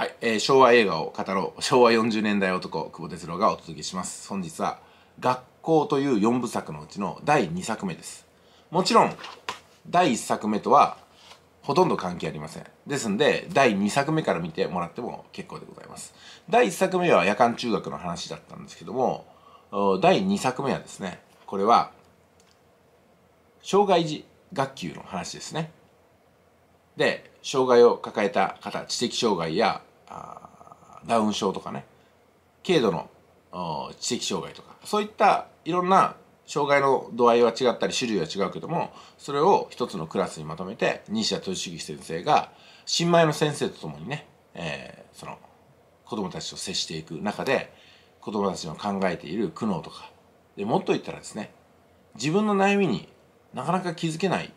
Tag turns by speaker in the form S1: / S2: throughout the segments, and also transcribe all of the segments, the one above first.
S1: はい、えー、昭和映画を語ろう昭和40年代男久保哲郎がお届けします本日は「学校」という4部作のうちの第2作目ですもちろん第1作目とはほとんど関係ありませんですんで第2作目から見てもらっても結構でございます第1作目は夜間中学の話だったんですけども第2作目はですねこれは障害児学級の話ですねで障害を抱えた方知的障害やダウン症とかね軽度の知的障害とかそういったいろんな障害の度合いは違ったり種類は違うけどもそれを一つのクラスにまとめて西田敏之先生が新米の先生とともにね、えー、その子どもたちと接していく中で子どもたちの考えている苦悩とかでもっと言ったらですね自分の悩みになかなか気づけない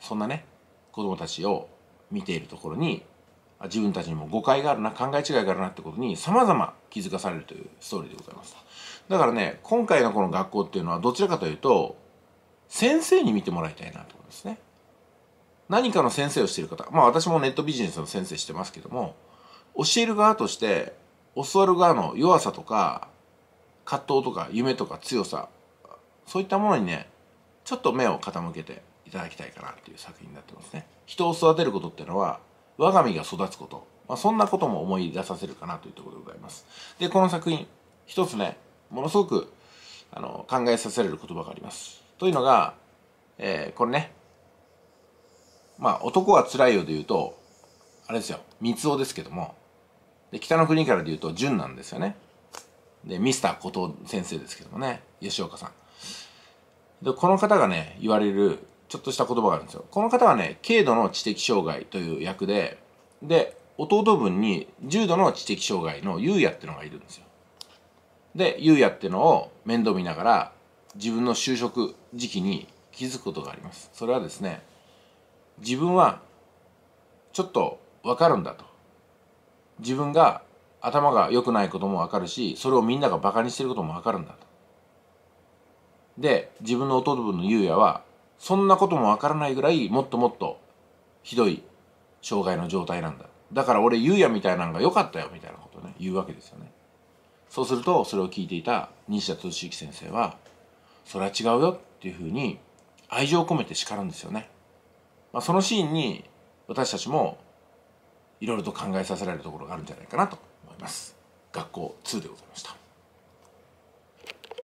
S1: そんなね子どもたちを見ているところに自分たちにも誤解があるな考え違いがあるなってことにさまざま気づかされるというストーリーでございますだからね今回のこの学校っていうのはどちらかというと先生に見てもらいたいなと思うんですね何かの先生をしている方まあ私もネットビジネスの先生してますけども教える側として教わる側の弱さとか葛藤とか夢とか強さそういったものにねちょっと目を傾けていただきたいかなっていう作品になってますね人を育てることっていうのは我が身が育つこと、まあ、そんなことも思い出させるかなというところでございます。で、この作品、一つね、ものすごくあの考えさせられる言葉があります。というのが、えー、これね、まあ、男は辛いよで言うと、あれですよ、三尾ですけども、で北の国からで言うと、純なんですよね。で、ミスター古藤先生ですけどもね、吉岡さん。で、この方がね、言われるちょっとした言葉があるんですよ。この方はね、軽度の知的障害という役で、で、弟分に重度の知的障害の優也ってのがいるんですよ。で、優也ってのを面倒見ながら、自分の就職時期に気づくことがあります。それはですね、自分はちょっとわかるんだと。自分が頭が良くないこともわかるし、それをみんながバカにしてることもわかるんだと。で、自分の弟分の優也はそんなこともわからないぐらいもっともっとひどい障害の状態なんだだから俺ゆうやみたいなのが良かったよみたいなことをね言うわけですよねそうするとそれを聞いていた西田敏行先生はそれは違うよっていうふうに愛情を込めて叱るんですよね、まあ、そのシーンに私たちもいろいろと考えさせられるところがあるんじゃないかなと思います学校2でございました